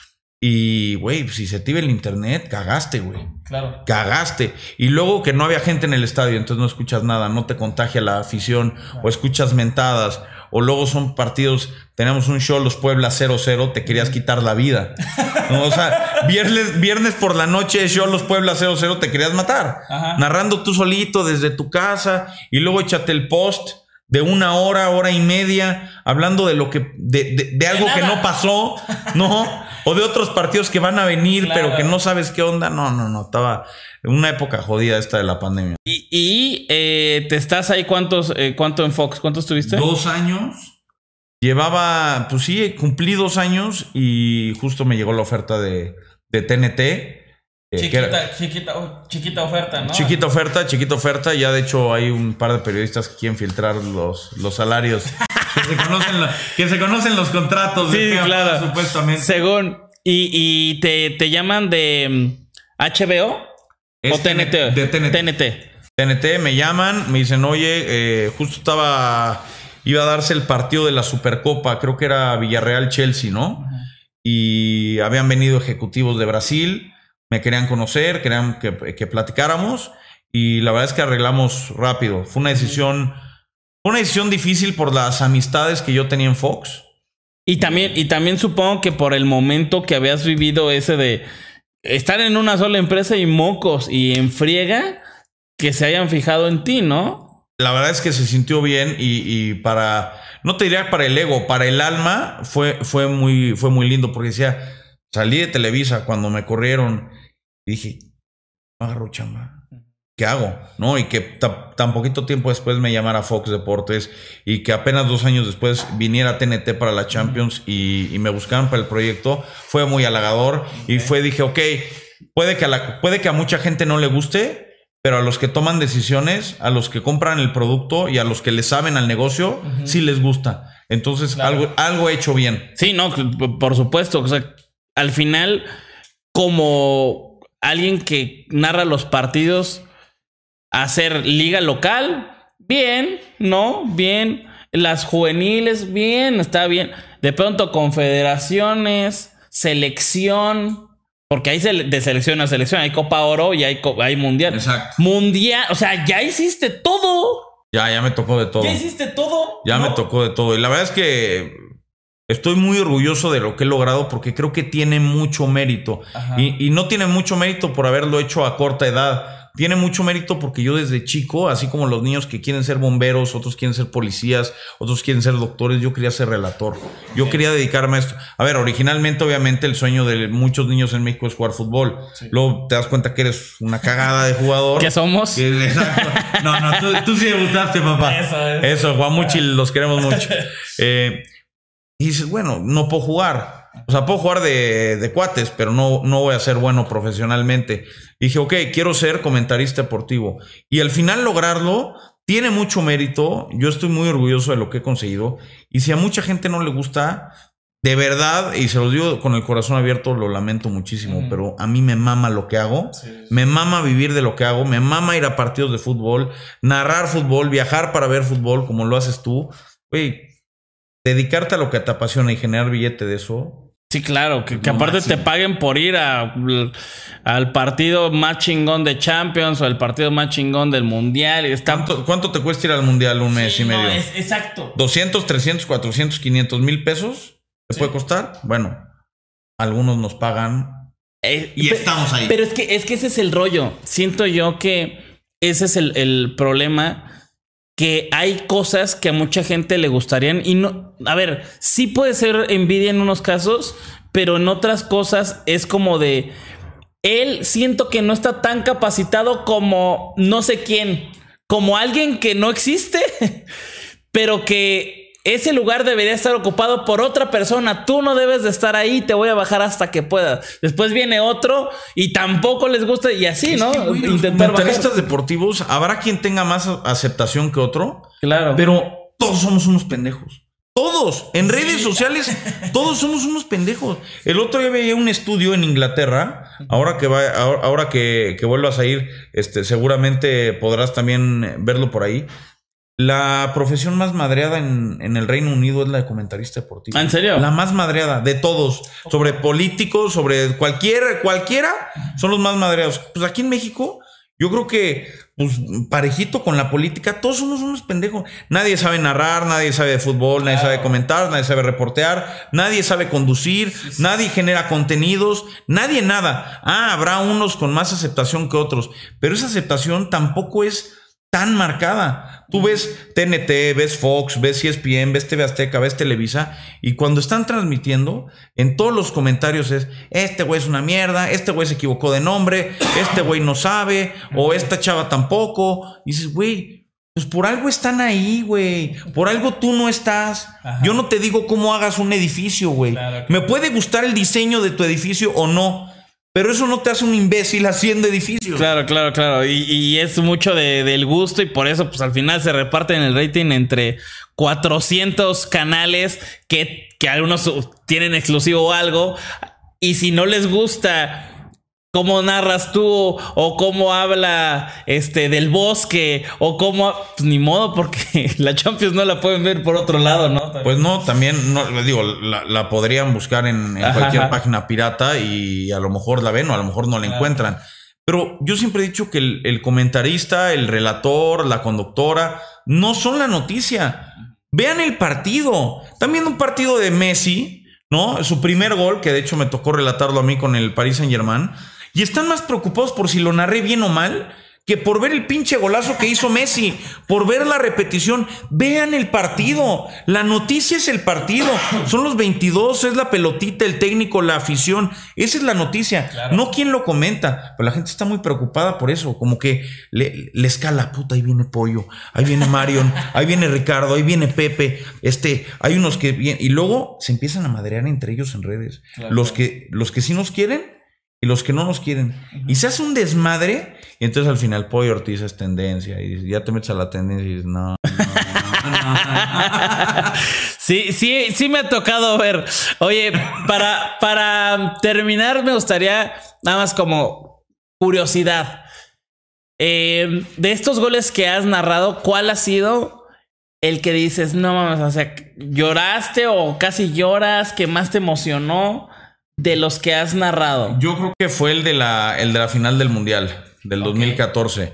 Y, güey, si se te el internet, cagaste, güey. Claro. Cagaste. Y luego que no había gente en el estadio, entonces no escuchas nada, no te contagia la afición, o escuchas mentadas, o luego son partidos, tenemos un show, los Puebla 0-0, te querías quitar la vida. O sea, viernes, viernes por la noche, show, los Puebla 0-0, te querías matar. Narrando tú solito desde tu casa, y luego échate el post de una hora, hora y media, hablando de lo que, de, de, algo que no pasó, ¿no? o de otros partidos que van a venir, pero que no sabes qué onda. No, no, no, estaba en una época jodida esta de la pandemia. ¿Y, eh, te estás ahí cuántos, eh, cuánto en Fox? ¿Cuántos tuviste? Dos años. Llevaba, pues sí, cumplí dos años y justo me llegó la oferta de, de TNT. Eh, oh, chiquita, oferta, Chiquita oferta, chiquita oferta. Ya de hecho hay un par de periodistas que quieren filtrar los, los salarios. que, se conocen los contratos. Según. ¿Y, te, llaman de mm, HBO o TNT? TNT. TNT. me llaman, me dicen, oye, eh, justo estaba, iba a darse el partido de la Supercopa, creo que era Villarreal-Chelsea, ¿no? Y habían venido ejecutivos de Brasil me querían conocer, querían que, platicáramos y la verdad es que arreglamos rápido. Fue una decisión, una decisión difícil por las amistades que yo tenía en Fox. Y también, y también supongo que por el momento que habías vivido ese de estar en una sola empresa y mocos y en friega, que se hayan fijado en ti, ¿no? La verdad es que se sintió bien y, para, no te diría para el ego, para el alma fue, fue, muy, fue muy lindo porque decía, salí de Televisa cuando me corrieron, y dije, no agarro chamba. ¿Qué hago? ¿No? Y que tan poquito tiempo después me llamara Fox Deportes y que apenas dos años después viniera TNT para la Champions y, me buscaran para el proyecto, fue muy halagador y fue, dije, ok, puede que, a puede que a mucha gente no le guste, pero a los que toman decisiones, a los que compran el producto y a los que le saben al negocio, sí les gusta. Entonces, algo, algo hecho bien. Sí, no, por supuesto. O sea, al final, como alguien que narra los partidos a ser liga local, bien, ¿no? Bien. Las juveniles, bien, está bien. De pronto, confederaciones, selección, porque hay de selección a selección, hay Copa Oro y hay, hay Mundial. Exacto. Mundial, o sea, ya hiciste todo. Ya, ya me tocó de todo. Ya hiciste todo. Ya me tocó de todo. Y la verdad es que Estoy muy orgulloso de lo que he logrado porque creo que tiene mucho mérito. Y, no tiene mucho mérito por haberlo hecho a corta edad. Tiene mucho mérito porque yo desde chico, así como los niños que quieren ser bomberos, otros quieren ser policías, otros quieren ser doctores, yo quería ser relator. Yo quería dedicarme a esto. A ver, originalmente obviamente el sueño de muchos niños en México es jugar fútbol. Luego te das cuenta que eres una cagada de jugador. ¿Qué somos? No, no, tú, tú sí debutaste, papá. Eso, es. Eso, Muchi, los queremos mucho. Eh, y dices, bueno, no puedo jugar. O sea, puedo jugar de, cuates, pero no, no voy a ser bueno profesionalmente. dije, ok, quiero ser comentarista deportivo. Y al final lograrlo tiene mucho mérito. Yo estoy muy orgulloso de lo que he conseguido. Y si a mucha gente no le gusta, de verdad, y se lo digo con el corazón abierto, lo lamento muchísimo, pero a mí me mama lo que hago, me mama vivir de lo que hago, me mama ir a partidos de fútbol, narrar fútbol, viajar para ver fútbol como lo haces tú dedicarte a lo que te apasiona y generar billete de eso. Sí, claro, que, aparte te paguen por ir al partido más chingón de Champions o el partido más chingón del Mundial. ¿Cuánto, te cuesta ir al Mundial un mes y medio? exacto. ¿200, 300, 400, 500 mil pesos? ¿Te puede costar? Bueno, algunos nos pagan eh, y estamos ahí. Pero es que, es que ese es el rollo. Siento yo que ese es el, el problema que hay cosas que a mucha gente le gustarían y no, a ver, sí puede ser envidia en unos casos, pero en otras cosas es como de, él siento que no está tan capacitado como no sé quién, como alguien que no existe, pero que ese lugar debería estar ocupado por otra persona. Tú no debes de estar ahí, te voy a bajar hasta que puedas. Después viene otro y tampoco les gusta y así, ¿no? Intentar bajar. deportivos, habrá quien tenga más aceptación que otro. Claro. Pero todos somos unos pendejos. Todos, en redes sociales, todos somos unos pendejos. El otro día veía un estudio en Inglaterra. Ahora que va, ahora que, que, vuelvas a ir, este, seguramente podrás también verlo por ahí. La profesión más madreada en, el Reino Unido es la de comentarista deportivo. ¿En serio? La más madreada de todos. Sobre políticos, sobre cualquier, cualquiera, son los más madreados. Pues aquí en México, yo creo que, pues, parejito con la política, todos somos unos pendejos. Nadie sabe narrar, nadie sabe de fútbol, nadie sabe comentar, nadie sabe reportear, nadie sabe conducir, nadie genera contenidos, nadie nada. Ah, habrá unos con más aceptación que otros, pero esa aceptación tampoco es tan marcada. Tú ves TNT, ves Fox, ves ESPN, ves TV Azteca, ves Televisa, y cuando están transmitiendo, en todos los comentarios es, este güey es una mierda, este güey se equivocó de nombre, este güey no sabe, o esta chava tampoco. Y dices, güey, pues por algo están ahí, güey. Por algo tú no estás. Yo no te digo cómo hagas un edificio, güey. Me puede gustar el diseño de tu edificio o no, pero eso no te hace un imbécil haciendo edificios. Claro, claro, claro. Y, es mucho de, del gusto y por eso, pues al final se reparten el rating entre 400 canales que, que algunos tienen exclusivo o algo. Y si no les gusta cómo narras tú o, cómo habla este del bosque o cómo pues, ni modo porque la Champions no la pueden ver por otro lado, ¿no? Pues no, también no digo la, podrían buscar en, cualquier página pirata y a lo mejor la ven o a lo mejor no la encuentran. Pero yo siempre he dicho que el, el comentarista, el relator, la conductora no son la noticia. Vean el partido. También un partido de Messi, ¿no? Su primer gol, que de hecho me tocó relatarlo a mí con el Paris Saint Germain y están más preocupados por si lo narré bien o mal que por ver el pinche golazo que hizo Messi, por ver la repetición, vean el partido. La noticia es el partido. Son los 22, es la pelotita, el técnico, la afición. Esa es la noticia. No quien lo comenta, pero la gente está muy preocupada por eso. Como que le, escala, puta, ahí viene Pollo, ahí viene Marion, ahí viene Ricardo, ahí viene Pepe. Este, hay unos que... Y luego se empiezan a madrear entre ellos en redes. Los, que, los que sí nos quieren y los que no nos quieren. Y se hace un desmadre, y entonces al final Pollo Ortiz es tendencia, y ya te metes a la tendencia y dices, no. sí, sí, sí me ha tocado ver. Oye, para, para terminar, me gustaría nada más como curiosidad. Eh, de estos goles que has narrado, ¿cuál ha sido el que dices, no mames, o sea, lloraste o casi lloras, que más te emocionó? de los que has narrado? Yo creo que fue el de la, el de la final del Mundial, del 2014.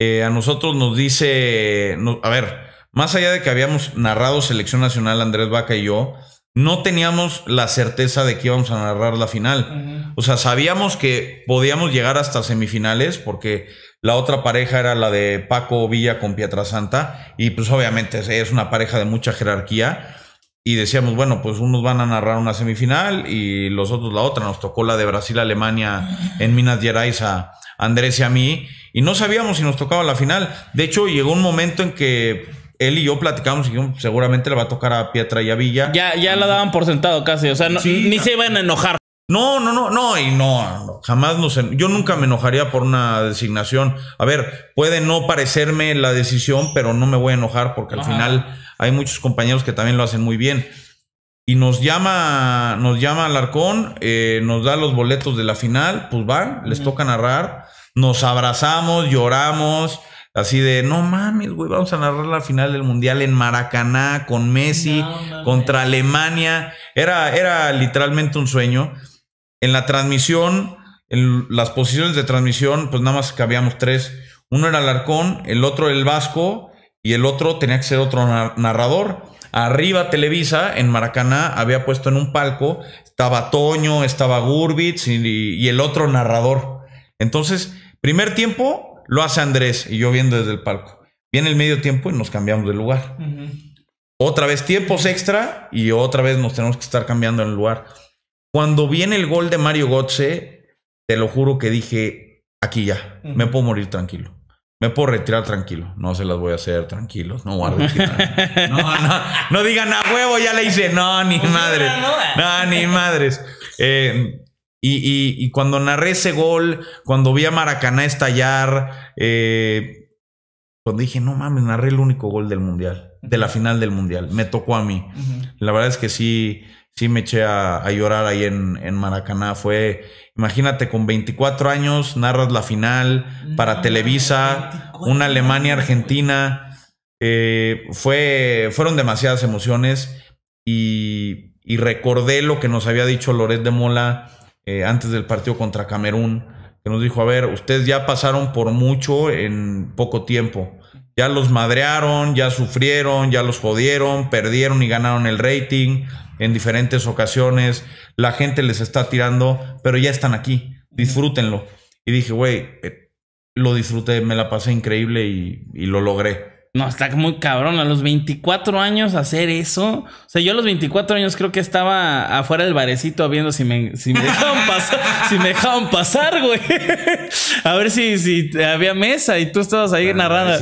Eh, a nosotros nos dice, a ver, más allá de que habíamos narrado Selección Nacional Andrés Vaca y yo, no teníamos la certeza de que íbamos a narrar la final. O sea, sabíamos que podíamos llegar hasta semifinales porque la otra pareja era la de Paco Villa con Pietrasanta y pues obviamente es una pareja de mucha jerarquía y decíamos, bueno, pues unos van a narrar una semifinal y los otros la otra. Nos tocó la de Brasil-Alemania en Minas Gerais a Andrés y a mí. Y no sabíamos si nos tocaba la final. De hecho, llegó un momento en que él y yo platicamos y seguramente le va a tocar a Pietra y a Villa. Ya, ya la daban por sentado casi. O sea, ni se iban a enojar. No, no, no, no, y no, no jamás Yo nunca me enojaría por una designación. A ver, puede no parecerme la decisión, pero no me voy a enojar porque al final hay muchos compañeros que también lo hacen muy bien. Y nos llama, nos llama Alarcón, eh, nos da los boletos de la final, pues van, les toca narrar, nos abrazamos, lloramos, así de, no mames, güey, vamos a narrar la final del Mundial en Maracaná, con Messi, contra Alemania. Era, era literalmente un sueño. En la transmisión, en las posiciones de transmisión, pues nada más cambiamos tres. Uno era Alarcón, el otro el Vasco y el otro tenía que ser otro narrador. Arriba Televisa, en Maracaná, había puesto en un palco, estaba Toño, estaba Gurbitz y, el otro narrador. Entonces, primer tiempo lo hace Andrés y yo viendo desde el palco. Viene el medio tiempo y nos cambiamos de lugar. Otra vez tiempos extra y otra vez nos tenemos que estar cambiando el lugar. Cuando viene el gol de Mario Gotze, te lo juro que dije, aquí ya, me puedo morir tranquilo. Me puedo retirar tranquilo. No se las voy a hacer tranquilos. No guardo. no, digan a huevo, ya le hice. No, ni pues madres. No, ni madres. Eh, y, cuando narré ese gol, cuando vi a Maracaná estallar, cuando eh, pues dije, no mames, narré el único gol del mundial, de la final del mundial. Me tocó a mí. La verdad es que sí sí me eché a, llorar ahí en, Maracaná. Fue, imagínate, con 24 años, narras la final para Televisa, una Alemania-Argentina. Eh, fue, fueron demasiadas emociones y, recordé lo que nos había dicho Loret de Mola eh, antes del partido contra Camerún, que nos dijo, a ver, ustedes ya pasaron por mucho en poco tiempo. Ya los madrearon, ya sufrieron, ya los jodieron, perdieron y ganaron el rating en diferentes ocasiones, la gente les está tirando, pero ya están aquí, disfrútenlo. Y dije, güey, eh, lo disfruté, me la pasé increíble y, y lo logré. No, está muy cabrón. A los 24 años hacer eso. O sea, yo a los 24 años creo que estaba afuera del barecito viendo si me, si me dejaban pasar, si me dejaban pasar, güey. a ver si, si había mesa y tú estabas ahí narrando.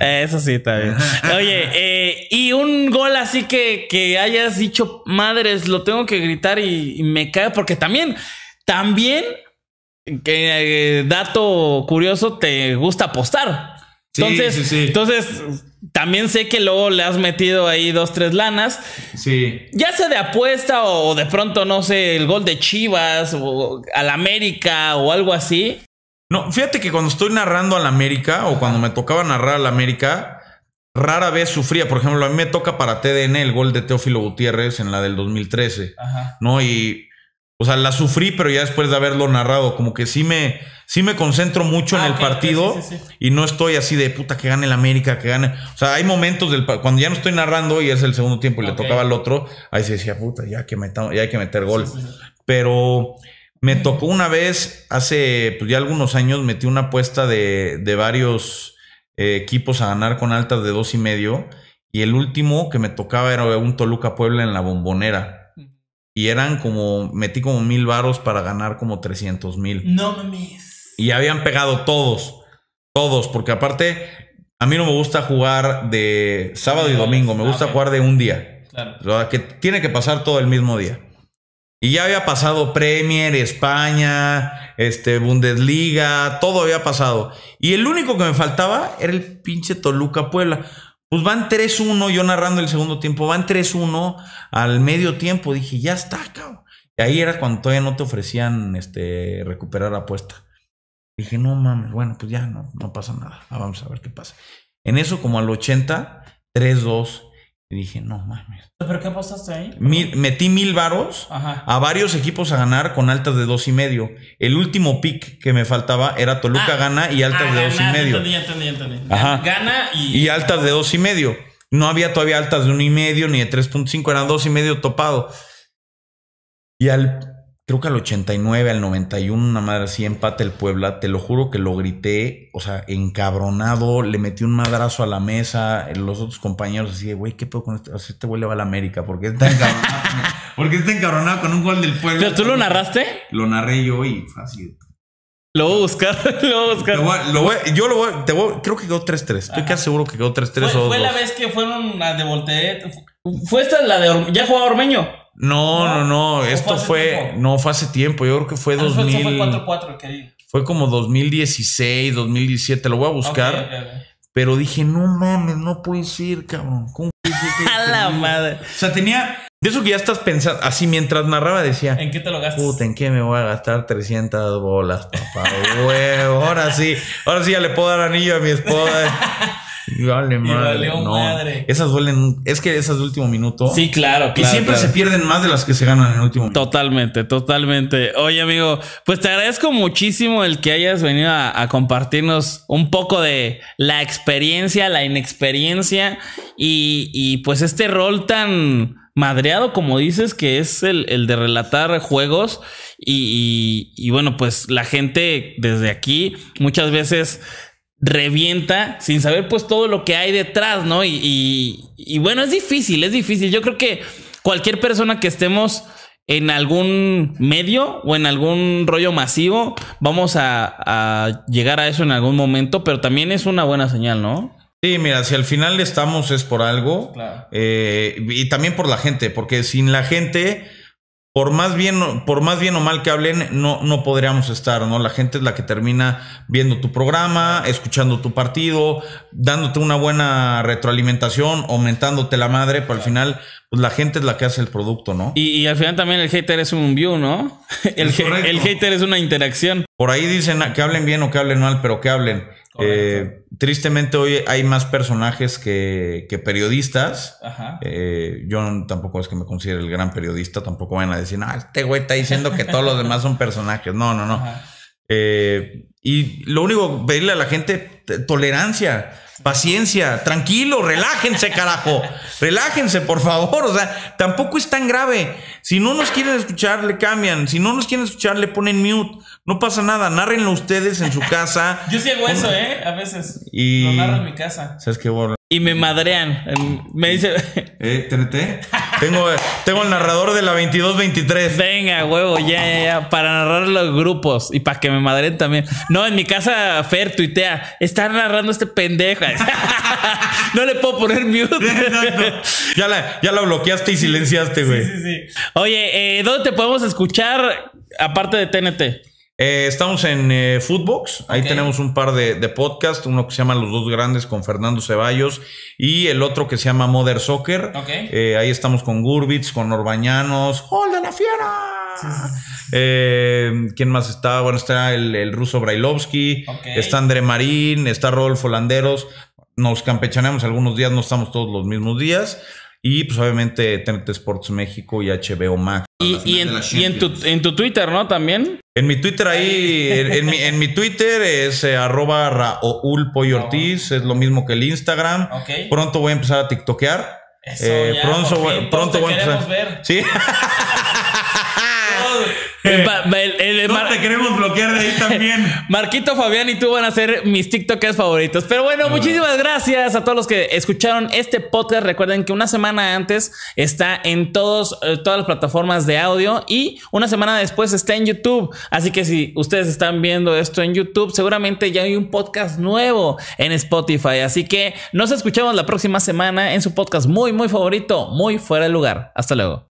Eh, eso sí, está bien. Oye, eh, y un gol así que, que hayas dicho, madres, lo tengo que gritar y, me cae, porque también, también, que eh, dato curioso, te gusta apostar entonces, entonces también sé que luego le has metido ahí dos, tres lanas. Sí. Ya sea de apuesta o de pronto, no sé, el gol de Chivas o al América o algo así. No, fíjate que cuando estoy narrando al América o cuando me tocaba narrar al América, rara vez sufría. Por ejemplo, a mí me toca para TDN el gol de Teófilo Gutiérrez en la del 2013. Ajá. ¿No? Y o sea, la sufrí, pero ya después de haberlo narrado, como que sí me, sí me concentro mucho en ah, el partido y no estoy así de puta que gane el América, que gane. O sea, hay momentos del cuando ya no estoy narrando y es el segundo tiempo y le tocaba al otro, ahí se decía, puta, ya que metamos, ya hay que meter gol. Pero me tocó una vez, hace pues, ya algunos años, metí una apuesta de, varios eh, equipos a ganar con altas de dos y medio. Y el último que me tocaba era un Toluca Puebla en la bombonera. Y eran como, metí como mil varos para ganar como 300 mil. No mames. Y habían pegado todos, todos, porque aparte, a mí no me gusta jugar de sábado y domingo, me gusta jugar de un día. Claro. O que tiene que pasar todo el mismo día. Y ya había pasado Premier, España, este, Bundesliga, todo había pasado. Y el único que me faltaba era el pinche Toluca Puebla. Pues van 3-1, yo narrando el segundo tiempo, van 3-1 al medio tiempo. Dije, ya está, cabrón. Y ahí era cuando todavía no te ofrecían este, recuperar la apuesta. Dije, no mames, bueno, pues ya no, pasa nada. Ah, vamos a ver qué pasa. En eso, como al 80, 3-2. Y dije, no mames. ¿Pero qué apostaste ahí? metí mil varos a varios equipos a ganar con altas de dos y medio. El último pick que me faltaba era Toluca ah. gana y altas ah, de dos y medio. Entendí, entendí, entendí. Gana y. Y altas de dos y medio. No había todavía altas de uno y medio ni de 3.5, eran dos y medio topado. Y al creo que al 89, al 91, una madre así empate el Puebla, te lo juro que lo grité, o sea, encabronado, le metí un madrazo a la mesa, los otros compañeros así güey, ¿qué puedo con esto? O sea, este güey le va a la América, ¿por qué está encabronado? ¿Por está encabronado con un gol del Puebla? ¿Pero tú lo narraste? Lo narré yo y fácil. Lo voy a buscar, lo voy a buscar. Yo lo voy, yo lo voy, te voy, creo que quedó 3-3. Estoy casi seguro que quedó 3-3 o Fue la vez que fueron las de Volteret. Fue esta la de. ¿Ya jugaba Ormeño? No, no, no, esto fue, no fue hace tiempo, yo creo que fue 2000. Ah, fue Fue como 2016, 2017, lo voy a buscar. Pero dije, no mames, no puedes ir, cabrón. a la madre. O sea, tenía. De eso que ya estás pensando, así mientras narraba decía. ¿En qué te lo gastas? Puta, ¿en qué me voy a gastar 300 bolas, papá? Huevo, ahora sí, ahora sí ya le puedo dar anillo a mi esposa. Vale, madre. Esas duelen. Es que esas de último minuto. Sí, claro, claro. Y siempre se pierden más de las que se ganan en el último minuto. Totalmente, totalmente. Oye, amigo, pues te agradezco muchísimo el que hayas venido a, compartirnos un poco de la experiencia, la inexperiencia y, pues este rol tan madreado, como dices, que es el, de relatar juegos. y, bueno, pues la gente desde aquí muchas veces revienta sin saber pues todo lo que hay detrás, ¿no? Y, bueno, es difícil, es difícil. Yo creo que cualquier persona que estemos en algún medio o en algún rollo masivo, vamos a, llegar a eso en algún momento, pero también es una buena señal, ¿no? Sí, mira, si al final estamos es por algo eh, y también por la gente, porque sin la gente por más bien, por más bien o mal que hablen, no, no podríamos estar, ¿no? La gente es la que termina viendo tu programa, escuchando tu partido, dándote una buena retroalimentación, aumentándote la madre, pero al final, pues la gente es la que hace el producto, ¿no? Y, al final también el hater es un view, ¿no? El, el hater es una interacción. Por ahí dicen que hablen bien o que hablen mal, pero que hablen. Eh, tristemente hoy hay más personajes que, periodistas. Eh, yo tampoco es que me considere el gran periodista, tampoco van a decir, ah, este güey está diciendo que todos los demás son personajes. No, no, no. Eh, y lo único, pedirle a la gente tolerancia. Paciencia, tranquilo, relájense, carajo. Relájense, por favor. O sea, tampoco es tan grave. Si no nos quieren escuchar, le cambian. Si no nos quieren escuchar, le ponen mute. No pasa nada. narrenlo ustedes en su casa. Yo sí hago eso, ¿eh? A veces. Lo narro en mi casa. ¿Sabes Y me madrean. Me dice. ¿Eh? ¿TNT? Tengo, tengo el narrador de la 22-23. Venga, huevo, ya, ya, ya. Para narrar los grupos y para que me madren también. No, en mi casa Fer tuitea, está narrando este pendejo. no le puedo poner mute. ya, la, ya la bloqueaste y silenciaste, güey. Sí, sí, sí. Oye, eh, ¿dónde te podemos escuchar aparte de TNT? Eh, estamos en eh, Footbox, ahí tenemos un par de, de podcasts, uno que se llama Los Dos Grandes con Fernando Ceballos y el otro que se llama Mother Soccer. Eh, ahí estamos con Gurbits, con Norbañanos. ¡Hol de la Fiera! Eh, ¿Quién más está? Bueno, está el, ruso Brailovsky, está André Marín, está Rodolfo Landeros. Nos campechaneamos algunos días, no estamos todos los mismos días. Y pues obviamente TNT Sports México y HBO Max. Y, en, tu, en, tu, Twitter, ¿no? También. En mi Twitter ahí, en, mi, en mi Twitter es eh, arroba es lo mismo que el Instagram. Pronto voy a empezar a TikTokear. Eh, pronto, pronto voy a Sí. te queremos bloquear de ahí también. Marquito, Fabián y tú van a ser mis TikTokers favoritos. Pero bueno, muchísimas gracias a todos los que escucharon este podcast. Recuerden que una semana antes está en todos, eh, todas las plataformas de audio y una semana después está en YouTube. Así que si ustedes están viendo esto en YouTube, seguramente ya hay un podcast nuevo en Spotify. Así que nos escuchamos la próxima semana en su podcast muy, muy favorito, muy fuera de lugar. Hasta luego.